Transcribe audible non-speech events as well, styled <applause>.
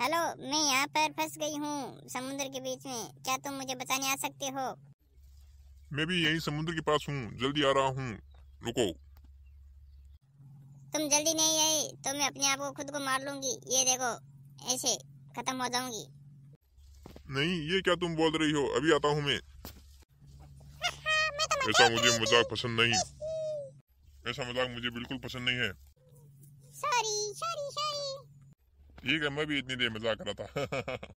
hello मैं यहाँ पर फंस गई हूँ समुद्र के बीच में क्या तुम मुझे बचाने आ सकते हो मैं भी यही समुद्र के पास हूँ जल्दी आ रहा हूँ रुको तुम जल्दी नहीं आई तो मैं अपने आप को खुद को मार लूंगी ये देखो ऐसे खत्म हो जाऊंगी नहीं ये क्या तुम बोल रही हो अभी आता हूँ मैं <laughs> तो ऐसा मुझे मजाक पसंद नहीं ऐसा मजाक मुझे बिल्कुल पसंद नहीं है सॉरी ठीक है मैं भी इतनी देर मजाक कर रहा था